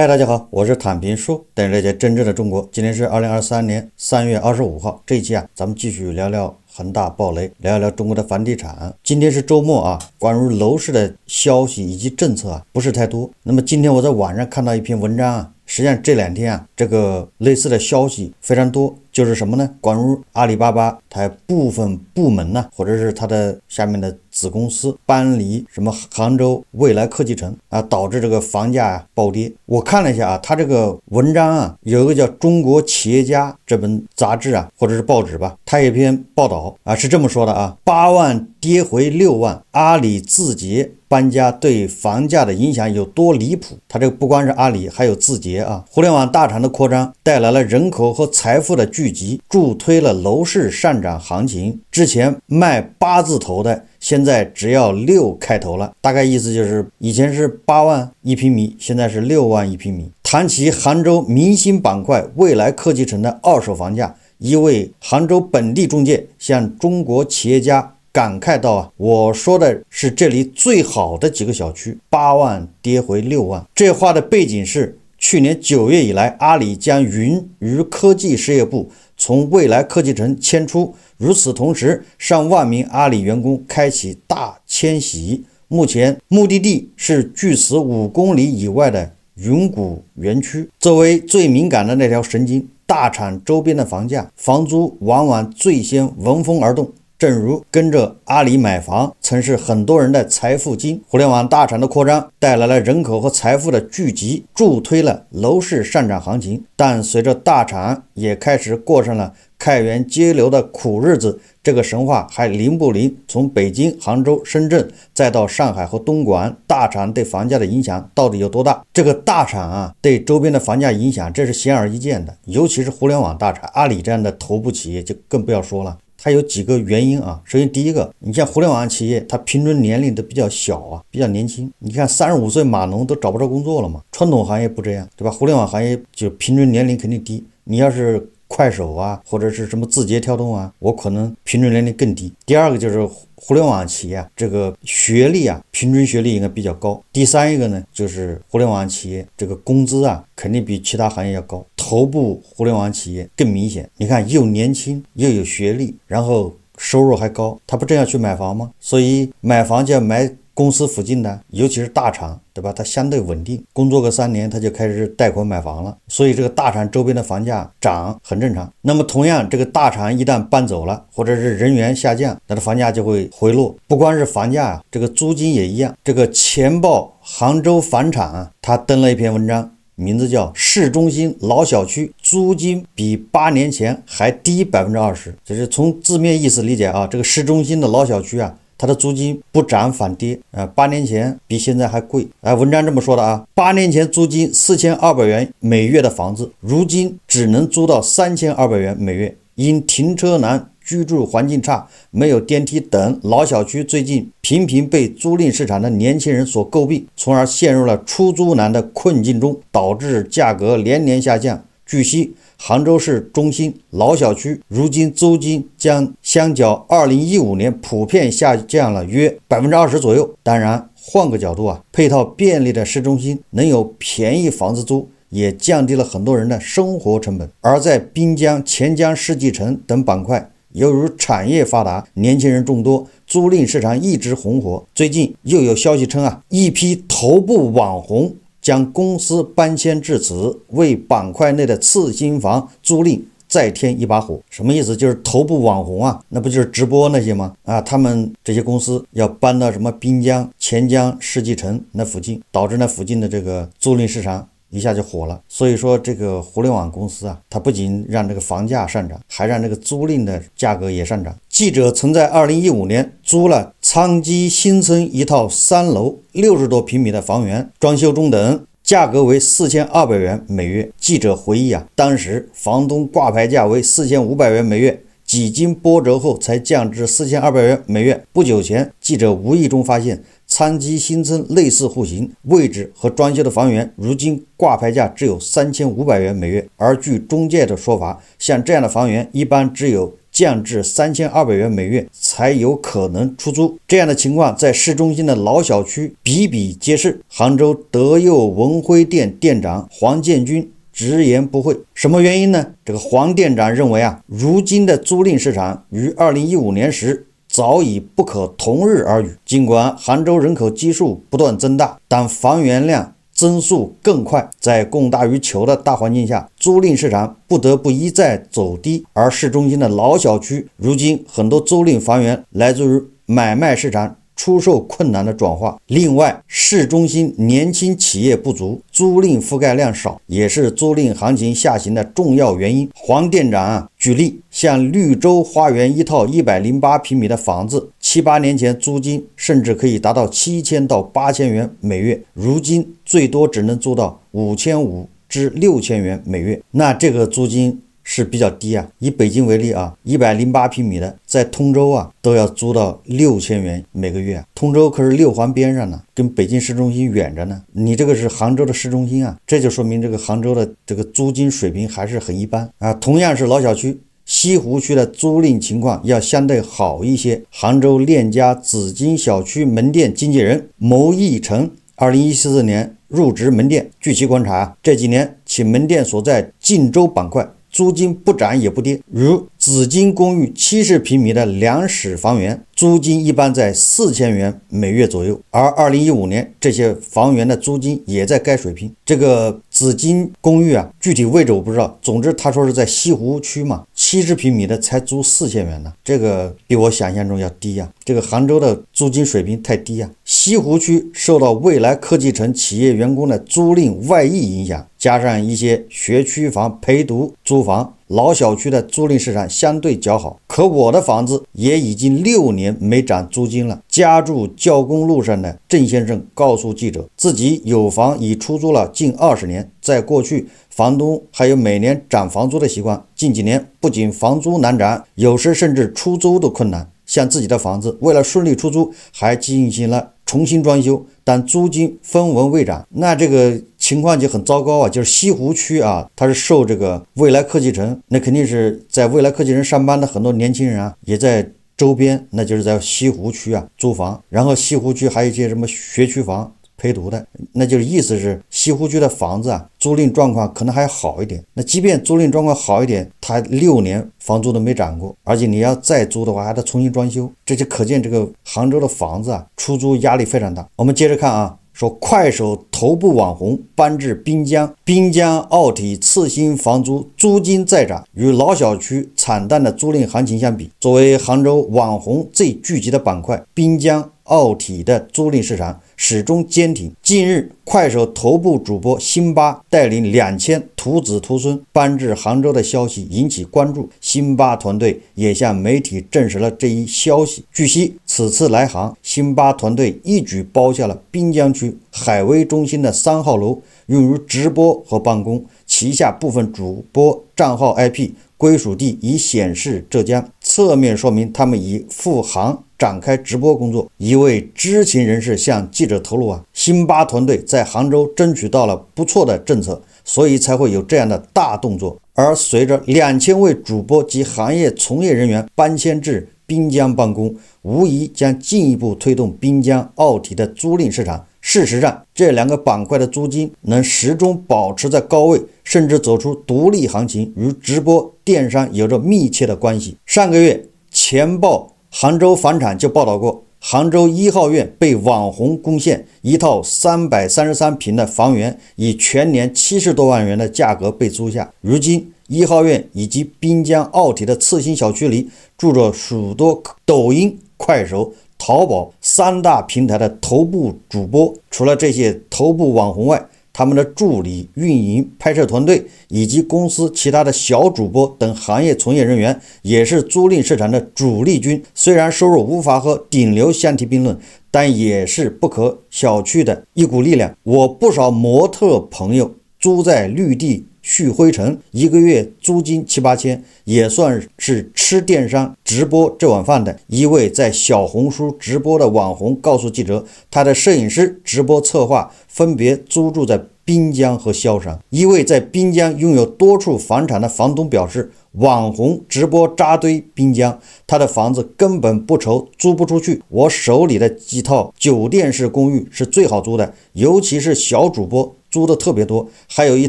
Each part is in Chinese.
嗨，大家好，我是坦平叔，带您了解真正的中国。今天是二零二三年三月二十五号，这一期啊，咱们继续聊聊恒大暴雷，聊一聊中国的房地产。今天是周末啊，关于楼市的消息以及政策啊，不是太多。那么今天我在网上看到一篇文章啊，实际上这两天啊，这个类似的消息非常多，就是什么呢？关于阿里巴巴，它部分部门呢，或者是它的下面的。子公司搬离什么杭州未来科技城啊，导致这个房价暴跌。我看了一下啊，他这个文章啊，有一个叫《中国企业家》这本杂志啊，或者是报纸吧，他一篇报道啊，是这么说的啊：八万跌回六万，阿里字节搬家对房价的影响有多离谱？他这个不光是阿里，还有字节啊，互联网大厂的扩张带来了人口和财富的聚集，助推了楼市上涨行情。之前卖八字头的。现在只要六开头了，大概意思就是以前是八万一平米，现在是六万一平米。谈起杭州明星板块未来科技城的二手房价，一位杭州本地中介向中国企业家感慨道：“啊，我说的是这里最好的几个小区，八万跌回六万。”这话的背景是去年九月以来，阿里将云与科技事业部。从未来科技城迁出。如此同时，上万名阿里员工开启大迁徙，目前目的地是距此五公里以外的云谷园区。作为最敏感的那条神经，大厂周边的房价、房租往往最先闻风而动。正如跟着阿里买房曾是很多人的财富经，互联网大厂的扩张带来了人口和财富的聚集，助推了楼市上涨行情。但随着大厂也开始过上了开源节流的苦日子，这个神话还灵不灵？从北京、杭州、深圳，再到上海和东莞，大厂对房价的影响到底有多大？这个大厂啊，对周边的房价影响，这是显而易见的。尤其是互联网大厂，阿里这样的头部企业就更不要说了。它有几个原因啊？首先，第一个，你像互联网企业，它平均年龄都比较小啊，比较年轻。你看，三十五岁码农都找不着工作了嘛？传统行业不这样，对吧？互联网行业就平均年龄肯定低。你要是快手啊，或者是什么字节跳动啊，我可能平均年龄更低。第二个就是互联网企业这个学历啊，平均学历应该比较高。第三一个呢，就是互联网企业这个工资啊，肯定比其他行业要高。头部互联网企业更明显，你看又年轻又有学历，然后收入还高，他不正要去买房吗？所以买房就要买公司附近的，尤其是大厂，对吧？它相对稳定，工作个三年，他就开始贷款买房了。所以这个大厂周边的房价涨很正常。那么同样，这个大厂一旦搬走了，或者是人员下降，它的房价就会回落。不光是房价啊，这个租金也一样。这个钱报杭州房产啊，他登了一篇文章。名字叫市中心老小区，租金比八年前还低百分之二十，就是从字面意思理解啊，这个市中心的老小区啊，它的租金不涨反跌啊，八年前比现在还贵。哎，文章这么说的啊，八年前租金四千二百元每月的房子，如今只能租到三千二百元每月。因停车难、居住环境差、没有电梯等，老小区最近频频被租赁市场的年轻人所诟病，从而陷入了出租难的困境中，导致价格连年下降。据悉，杭州市中心老小区如今租金将相较2015年普遍下降了约百分之二十左右。当然，换个角度啊，配套便利的市中心能有便宜房子租？也降低了很多人的生活成本。而在滨江、钱江世纪城等板块，由于产业发达、年轻人众多，租赁市场一直红火。最近又有消息称啊，一批头部网红将公司搬迁至此，为板块内的次新房租赁再添一把火。什么意思？就是头部网红啊，那不就是直播那些吗？啊，他们这些公司要搬到什么滨江、钱江世纪城那附近，导致那附近的这个租赁市场。一下就火了，所以说这个互联网公司啊，它不仅让这个房价上涨，还让这个租赁的价格也上涨。记者曾在2015年租了昌基新村一套三楼六十多平米的房源，装修中等，价格为四千二百元每月。记者回忆啊，当时房东挂牌价为四千五百元每月，几经波折后才降至四千二百元每月。不久前，记者无意中发现。仓基新村类似户型、位置和装修的房源，如今挂牌价只有三千五百元每月。而据中介的说法，像这样的房源，一般只有降至三千二百元每月才有可能出租。这样的情况在市中心的老小区比比皆是。杭州德佑文辉店店长黄建军直言不讳：“什么原因呢？”这个黄店长认为啊，如今的租赁市场于二零一五年时。早已不可同日而语。尽管杭州人口基数不断增大，但房源量增速更快。在供大于求的大环境下，租赁市场不得不一再走低。而市中心的老小区，如今很多租赁房源来自于买卖市场。出售困难的转化，另外，市中心年轻企业不足，租赁覆盖量少，也是租赁行情下行的重要原因。黄店长啊，举例，像绿洲花园一套一百零八平米的房子，七八年前租金甚至可以达到七千到八千元每月，如今最多只能租到五千五至六千元每月。那这个租金？是比较低啊！以北京为例啊，一百零八平米的在通州啊，都要租到六千元每个月。通州可是六环边上呢，跟北京市中心远着呢。你这个是杭州的市中心啊，这就说明这个杭州的这个租金水平还是很一般啊。同样是老小区，西湖区的租赁情况要相对好一些。杭州链家紫金小区门店经纪人牟义成，二零一四年入职门店，据其观察，这几年其门店所在晋州板块。租金不涨也不跌，如紫金公寓七十平米的两室房源，租金一般在四千元每月左右，而二零一五年这些房源的租金也在该水平。这个紫金公寓啊，具体位置我不知道，总之他说是在西湖区嘛，七十平米的才租四千元呢，这个比我想象中要低呀，这个杭州的租金水平太低呀。西湖区受到未来科技城企业员工的租赁外溢影响，加上一些学区房陪读租房，老小区的租赁市场相对较好。可我的房子也已经六年没涨租金了。家住教工路上的郑先生告诉记者，自己有房已出租了近二十年，在过去，房东还有每年涨房租的习惯。近几年，不仅房租难涨，有时甚至出租都困难。像自己的房子，为了顺利出租，还进行了。重新装修，但租金分文未涨，那这个情况就很糟糕啊！就是西湖区啊，它是受这个未来科技城，那肯定是在未来科技城上班的很多年轻人啊，也在周边，那就是在西湖区啊租房，然后西湖区还有一些什么学区房。陪读的，那就是意思是西湖区的房子啊，租赁状况可能还好一点。那即便租赁状况好一点，它六年房租都没涨过，而且你要再租的话，还得重新装修。这就可见这个杭州的房子啊，出租压力非常大。我们接着看啊，说快手头部网红搬至滨江，滨江奥体次新房租租金再涨，与老小区惨淡的租赁行情相比，作为杭州网红最聚集的板块，滨江。奥体的租赁市场始终坚挺。近日，快手头部主播辛巴带领两千徒子徒孙搬至杭州的消息引起关注。辛巴团队也向媒体证实了这一消息。据悉，此次来杭，辛巴团队一举包下了滨江区海威中心的三号楼，用于直播和办公。旗下部分主播账号 IP 归属地已显示浙江，侧面说明他们已赴杭。展开直播工作，一位知情人士向记者透露：“啊，辛巴团队在杭州争取到了不错的政策，所以才会有这样的大动作。而随着两千位主播及行业从业人员搬迁至滨江办公，无疑将进一步推动滨江奥体的租赁市场。事实上，这两个板块的租金能始终保持在高位，甚至走出独立行情，与直播电商有着密切的关系。上个月钱报。”杭州房产就报道过，杭州一号院被网红攻陷，一套三百三十三平的房源以全年七十多万元的价格被租下。如今，一号院以及滨江奥体的次新小区里，住着许多抖音、快手、淘宝三大平台的头部主播。除了这些头部网红外，他们的助理、运营、拍摄团队，以及公司其他的小主播等行业从业人员，也是租赁市场的主力军。虽然收入无法和顶流相提并论，但也是不可小觑的一股力量。我不少模特朋友租在绿地旭辉城，一个月租金七八千，也算是吃电商直播这碗饭的。一位在小红书直播的网红告诉记者，他的摄影师、直播策划。分别租住在滨江和萧山。一位在滨江拥有多处房产的房东表示：“网红直播扎堆滨江，他的房子根本不愁租不出去。我手里的几套酒店式公寓是最好租的，尤其是小主播租的特别多。还有一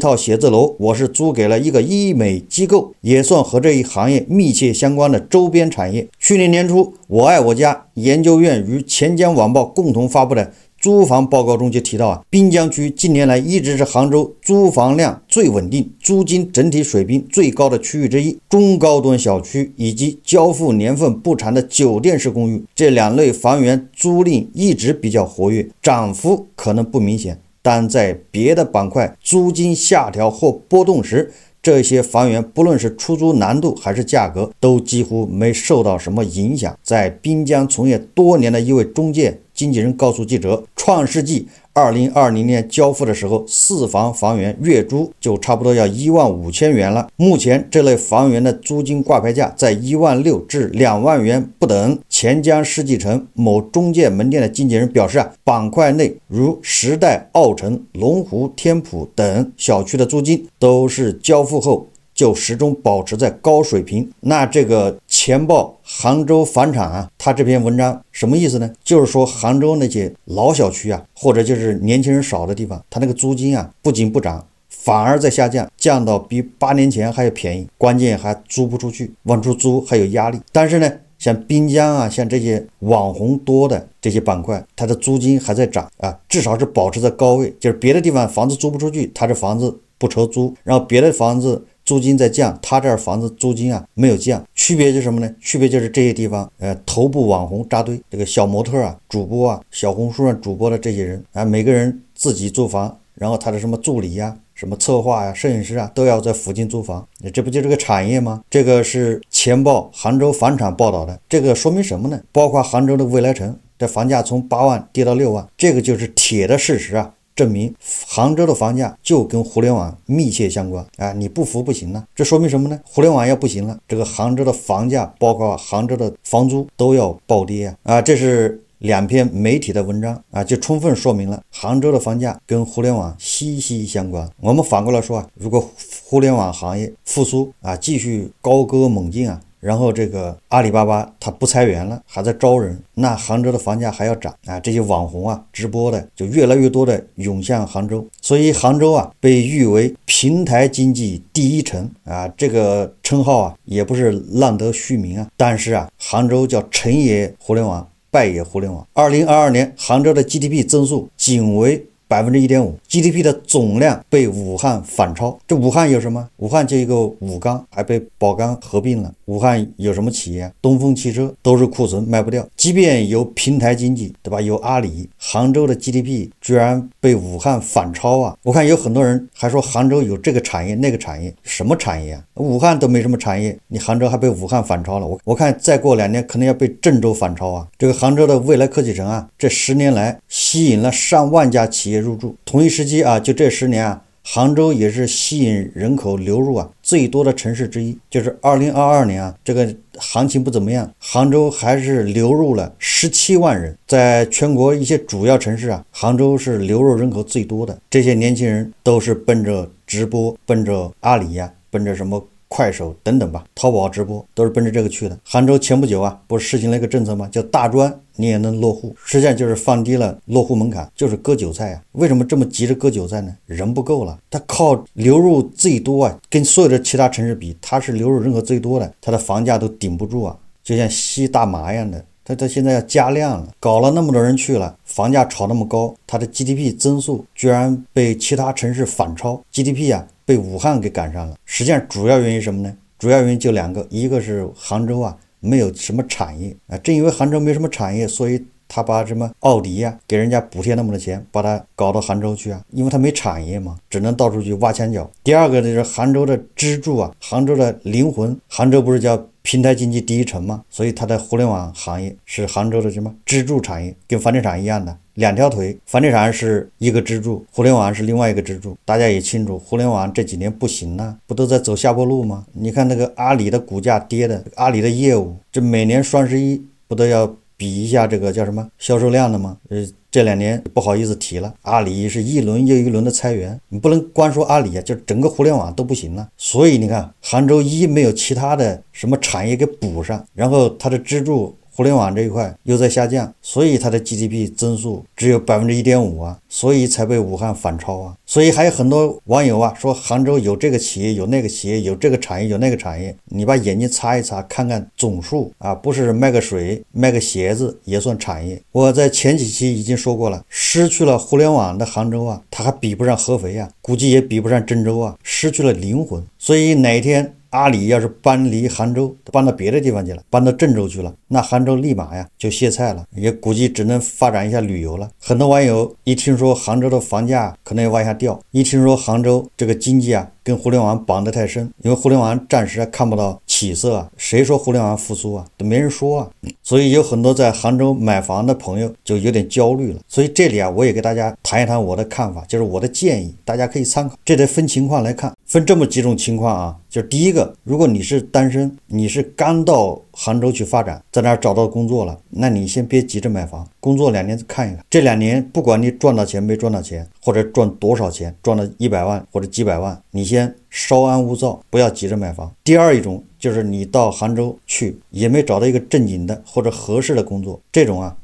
套写字楼，我是租给了一个医美机构，也算和这一行业密切相关的周边产业。去年年初，我爱我家研究院与钱江晚报共同发布的。”租房报告中就提到啊，滨江区近年来一直是杭州租房量最稳定、租金整体水平最高的区域之一。中高端小区以及交付年份不长的酒店式公寓这两类房源租赁一直比较活跃，涨幅可能不明显。但在别的板块租金下调或波动时，这些房源不论是出租难度还是价格都几乎没受到什么影响。在滨江从业多年的一位中介。经纪人告诉记者，创世纪二零二零年交付的时候，四房房源月租就差不多要一万五千元了。目前这类房源的租金挂牌价在一万六至两万元不等。钱江世纪城某中介门店的经纪人表示啊，板块内如时代奥城、龙湖天璞等小区的租金都是交付后就始终保持在高水平。那这个。钱报杭州房产啊，他这篇文章什么意思呢？就是说杭州那些老小区啊，或者就是年轻人少的地方，它那个租金啊，不仅不涨，反而在下降，降到比八年前还要便宜。关键还租不出去，往出租还有压力。但是呢，像滨江啊，像这些网红多的这些板块，它的租金还在涨啊，至少是保持在高位。就是别的地方房子租不出去，它这房子不愁租，然后别的房子。租金在降，他这儿房子租金啊没有降，区别是什么呢？区别就是这些地方，呃，头部网红扎堆，这个小模特啊、主播啊、小红书上主播的这些人啊，每个人自己租房，然后他的什么助理呀、什么策划呀、摄影师啊，都要在附近租房，这不就是个产业吗？这个是钱报杭州房产报道的，这个说明什么呢？包括杭州的未来城，这房价从八万跌到六万，这个就是铁的事实啊。证明杭州的房价就跟互联网密切相关啊！你不服不行了，这说明什么呢？互联网要不行了，这个杭州的房价，包括杭州的房租都要暴跌啊！啊，这是两篇媒体的文章啊，就充分说明了杭州的房价跟互联网息息相关。我们反过来说啊，如果互联网行业复苏啊，继续高歌猛进啊。然后这个阿里巴巴它不裁员了，还在招人，那杭州的房价还要涨啊！这些网红啊、直播的就越来越多的涌向杭州，所以杭州啊被誉为平台经济第一城啊，这个称号啊也不是浪得虚名啊。但是啊，杭州叫成也互联网，败也互联网。二零二二年，杭州的 GDP 增速仅为。百分之一点五，GDP 的总量被武汉反超。这武汉有什么？武汉就一个武钢，还被宝钢合并了。武汉有什么企业？东风汽车都是库存卖不掉。即便有平台经济，对吧？有阿里，杭州的 GDP 居然被武汉反超啊！我看有很多人还说杭州有这个产业那个产业，什么产业啊？武汉都没什么产业，你杭州还被武汉反超了。我我看再过两年可能要被郑州反超啊！这个杭州的未来科技城啊，这十年来吸引了上万家企业。入驻同一时期啊，就这十年啊，杭州也是吸引人口流入啊最多的城市之一。就是二零二二年啊，这个行情不怎么样，杭州还是流入了十七万人。在全国一些主要城市啊，杭州是流入人口最多的。这些年轻人都是奔着直播，奔着阿里呀，奔着什么。快手等等吧，淘宝直播都是奔着这个去的。杭州前不久啊，不是实行了一个政策吗？叫大专你也能落户，实际上就是放低了落户门槛，就是割韭菜啊。为什么这么急着割韭菜呢？人不够了，他靠流入最多啊，跟所有的其他城市比，它是流入人口最多的，它的房价都顶不住啊，就像吸大麻一样的。它它现在要加量了，搞了那么多人去了，房价炒那么高，它的 GDP 增速居然被其他城市反超，GDP 啊。被武汉给赶上了，实际上主要原因什么呢？主要原因就两个，一个是杭州啊，没有什么产业啊，正因为杭州没什么产业，所以他把什么奥迪啊，给人家补贴那么多钱，把它搞到杭州去啊，因为它没产业嘛，只能到处去挖墙脚。第二个就是杭州的支柱啊，杭州的灵魂，杭州不是叫。平台经济第一城嘛，所以它的互联网行业是杭州的什么支柱产业？跟房地产一样的两条腿，房地产是一个支柱，互联网是另外一个支柱。大家也清楚，互联网这几年不行了，不都在走下坡路吗？你看那个阿里的股价跌的，阿里的业务，这每年双十一不都要比一下这个叫什么销售量的吗？呃。这两年不好意思提了，阿里是一轮又一轮的裁员，你不能光说阿里啊，就整个互联网都不行了。所以你看，杭州一没有其他的什么产业给补上，然后它的支柱。互联网这一块又在下降，所以它的 GDP 增速只有百分之一点五啊，所以才被武汉反超啊。所以还有很多网友啊说，杭州有这个企业，有那个企业，有这个产业，有那个产业。你把眼睛擦一擦，看看总数啊，不是卖个水、卖个鞋子也算产业。我在前几期已经说过了，失去了互联网的杭州啊，它还比不上合肥啊，估计也比不上郑州啊，失去了灵魂。所以哪天？阿里要是搬离杭州，搬到别的地方去了，搬到郑州去了，那杭州立马呀就歇菜了，也估计只能发展一下旅游了。很多网友一听说杭州的房价可能要往下掉，一听说杭州这个经济啊跟互联网绑得太深，因为互联网暂时还看不到。起色啊！谁说互联网复苏啊？都没人说啊。所以有很多在杭州买房的朋友就有点焦虑了。所以这里啊，我也给大家谈一谈我的看法，就是我的建议，大家可以参考。这得分情况来看，分这么几种情况啊。就是第一个，如果你是单身，你是刚到杭州去发展，在那儿找到工作了，那你先别急着买房，工作两年看一看。这两年不管你赚到钱没赚到钱，或者赚多少钱，赚了一百万或者几百万，你先稍安勿躁，不要急着买房。第二一种。就是你到杭州去，也没找到一个正经的或者合适的工作，这种啊，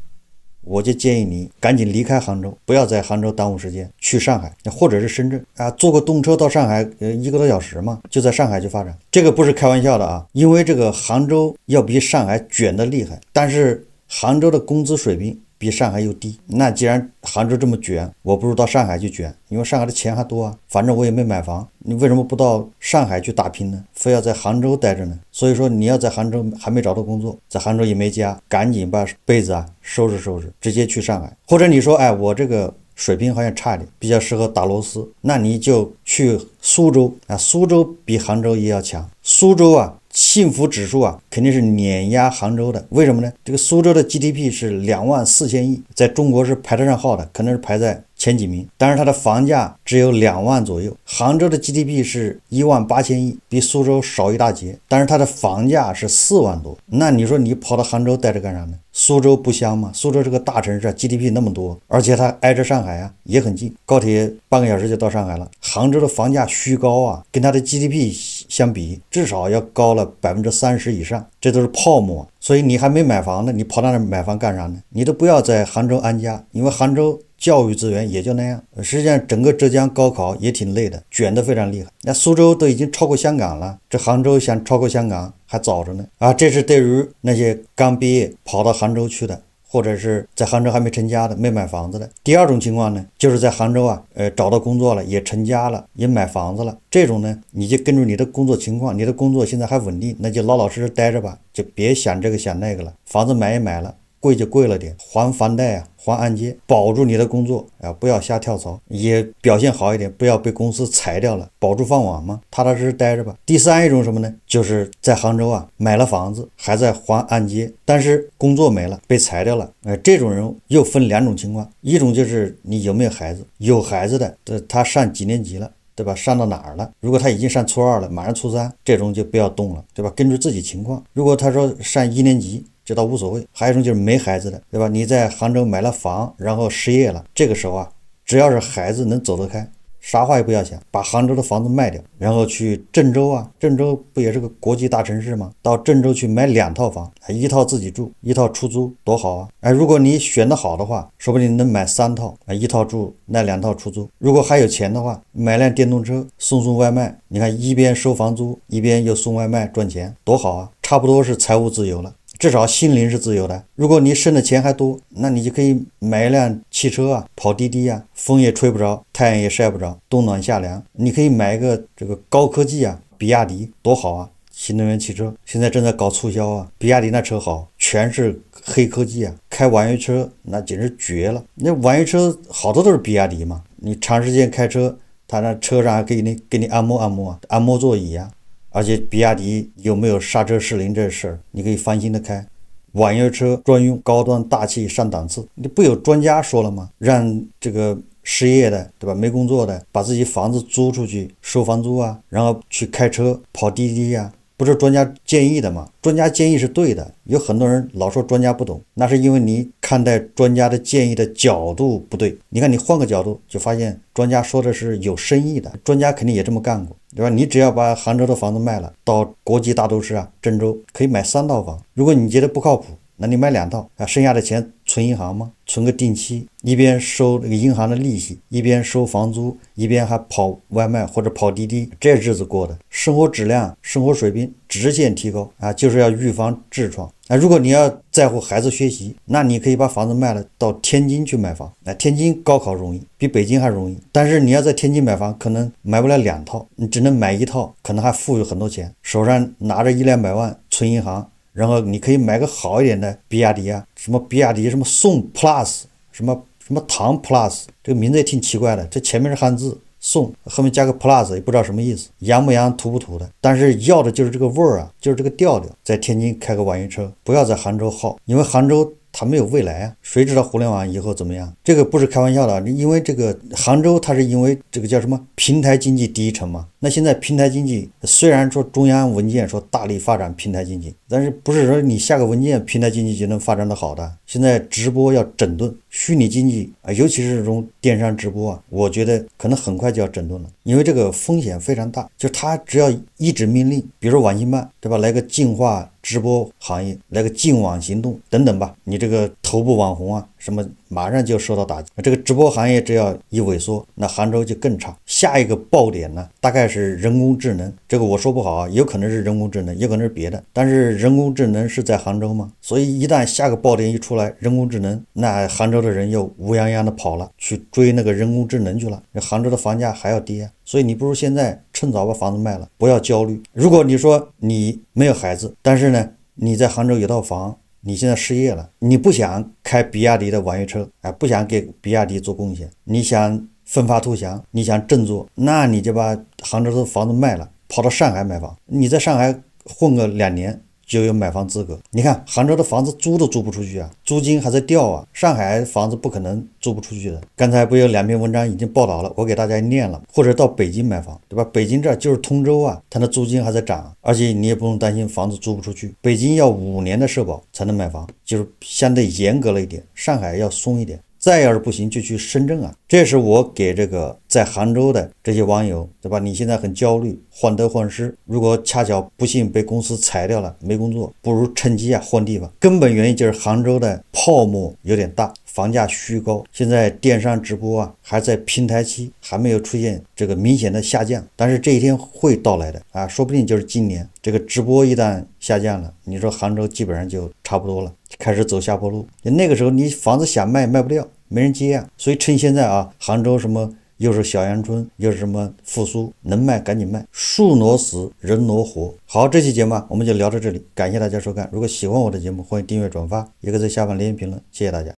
我就建议你赶紧离开杭州，不要在杭州耽误时间，去上海或者是深圳啊，坐个动车到上海，呃，一个多小时嘛，就在上海去发展，这个不是开玩笑的啊，因为这个杭州要比上海卷的厉害，但是杭州的工资水平。比上海又低，那既然杭州这么卷，我不如到上海去卷，因为上海的钱还多啊。反正我也没买房，你为什么不到上海去打拼呢？非要在杭州待着呢？所以说你要在杭州还没找到工作，在杭州也没家，赶紧把被子啊收拾收拾，直接去上海。或者你说，哎，我这个水平好像差一点，比较适合打螺丝，那你就去苏州啊，苏州比杭州也要强。苏州啊。幸福指数啊，肯定是碾压杭州的。为什么呢？这个苏州的 GDP 是两万四千亿，在中国是排得上号的，可能是排在前几名。但是它的房价只有两万左右。杭州的 GDP 是一万八千亿，比苏州少一大截，但是它的房价是四万多。那你说你跑到杭州待着干啥呢？苏州不香吗？苏州这个大城市 GDP 那么多，而且它挨着上海啊，也很近，高铁半个小时就到上海了。杭州的房价虚高啊，跟它的 GDP 相比，至少要高了百分之三十以上，这都是泡沫。所以你还没买房呢，你跑那买房干啥呢？你都不要在杭州安家，因为杭州。教育资源也就那样，实际上整个浙江高考也挺累的，卷得非常厉害。那苏州都已经超过香港了，这杭州想超过香港还早着呢啊！这是对于那些刚毕业跑到杭州去的，或者是在杭州还没成家的、没买房子的。第二种情况呢，就是在杭州啊，呃，找到工作了，也成家了，也买房子了。这种呢，你就根据你的工作情况，你的工作现在还稳定，那就老老实实待着吧，就别想这个想那个了，房子买也买了。贵就贵了点，还房贷啊，还按揭，保住你的工作啊，不要瞎跳槽，也表现好一点，不要被公司裁掉了，保住饭碗嘛，踏踏实实待着吧。第三一种什么呢？就是在杭州啊，买了房子，还在还按揭，但是工作没了，被裁掉了，哎，这种人又分两种情况，一种就是你有没有孩子，有孩子的，他上几年级了，对吧？上到哪儿了？如果他已经上初二了，马上初三，这种就不要动了，对吧？根据自己情况，如果他说上一年级。这倒无所谓。还有一种就是没孩子的，对吧？你在杭州买了房，然后失业了。这个时候啊，只要是孩子能走得开，啥话也不要想，把杭州的房子卖掉，然后去郑州啊。郑州不也是个国际大城市吗？到郑州去买两套房，一套自己住，一套出租，多好啊！哎，如果你选的好的话，说不定能买三套啊，一套住，那两套出租。如果还有钱的话，买辆电动车送送外卖，你看一边收房租，一边又送外卖赚钱，多好啊！差不多是财务自由了。至少心灵是自由的。如果你剩的钱还多，那你就可以买一辆汽车啊，跑滴滴啊，风也吹不着，太阳也晒不着，冬暖夏凉。你可以买一个这个高科技啊，比亚迪多好啊，新能源汽车现在正在搞促销啊。比亚迪那车好，全是黑科技啊，开网约车那简直绝了。那网约车好多都是比亚迪嘛，你长时间开车，他那车上还给你给你按摩按摩啊，按摩座椅啊。而且比亚迪有没有刹车失灵这事儿？你可以放心的开，网约车专用，高端大气上档次。你不有专家说了吗？让这个失业的，对吧？没工作的，把自己房子租出去收房租啊，然后去开车跑滴滴呀。不是专家建议的吗？专家建议是对的，有很多人老说专家不懂，那是因为你看待专家的建议的角度不对。你看，你换个角度，就发现专家说的是有深意的。专家肯定也这么干过，对吧？你只要把杭州的房子卖了，到国际大都市啊，郑州可以买三套房。如果你觉得不靠谱，那你卖两套啊，剩下的钱存银行吗？存个定期，一边收这个银行的利息，一边收房租，一边还跑外卖或者跑滴滴，这日子过的，生活质量、生活水平直线提高啊！就是要预防痔疮啊！如果你要在乎孩子学习，那你可以把房子卖了，到天津去买房。啊，天津高考容易，比北京还容易。但是你要在天津买房，可能买不了两套，你只能买一套，可能还富裕很多钱，手上拿着一两百万存银行。然后你可以买个好一点的比亚迪啊，什么比亚迪什么宋 Plus，什么什么唐 Plus，这个名字也挺奇怪的。这前面是汉字宋，后面加个 Plus，也不知道什么意思，洋不洋、土不土的。但是要的就是这个味儿啊，就是这个调调。在天津开个网约车，不要在杭州耗，因为杭州它没有未来啊。谁知道互联网以后怎么样？这个不是开玩笑的，因为这个杭州它是因为这个叫什么平台经济第一城嘛。那现在平台经济虽然说中央文件说大力发展平台经济，但是不是说你下个文件平台经济就能发展的好的？现在直播要整顿虚拟经济啊，尤其是这种电商直播啊，我觉得可能很快就要整顿了，因为这个风险非常大。就他只要一纸命令，比如说网信办对吧，来个净化直播行业，来个净网行动等等吧，你这个头部网红啊。什么马上就受到打击？这个直播行业只要一萎缩，那杭州就更差。下一个爆点呢？大概是人工智能。这个我说不好啊，有可能是人工智能，有可能是别的。但是人工智能是在杭州吗？所以一旦下个爆点一出来，人工智能，那杭州的人又乌泱泱的跑了，去追那个人工智能去了。那杭州的房价还要跌，所以你不如现在趁早把房子卖了，不要焦虑。如果你说你没有孩子，但是呢你在杭州有套房。你现在失业了，你不想开比亚迪的网约车，哎，不想给比亚迪做贡献，你想奋发图强，你想振作，那你就把杭州的房子卖了，跑到上海买房，你在上海混个两年。就有买房资格。你看杭州的房子租都租不出去啊，租金还在掉啊。上海房子不可能租不出去的。刚才不有两篇文章已经报道了，我给大家念了。或者到北京买房，对吧？北京这就是通州啊，它的租金还在涨，而且你也不用担心房子租不出去。北京要五年的社保才能买房，就是相对严格了一点。上海要松一点。再要是不行就去深圳啊！这是我给这个在杭州的这些网友，对吧？你现在很焦虑，患得患失。如果恰巧不幸被公司裁掉了，没工作，不如趁机啊换地方。根本原因就是杭州的泡沫有点大，房价虚高。现在电商直播啊还在平台期，还没有出现这个明显的下降，但是这一天会到来的啊！说不定就是今年这个直播一旦下降了，你说杭州基本上就差不多了，开始走下坡路。那个时候你房子想卖卖不掉。没人接啊，所以趁现在啊，杭州什么又是小阳春，又是什么复苏，能卖赶紧卖。树挪死，人挪活。好，这期节目啊、我们就聊到这里，感谢大家收看。如果喜欢我的节目，欢迎订阅、转发，也可以在下方留言评论。谢谢大家。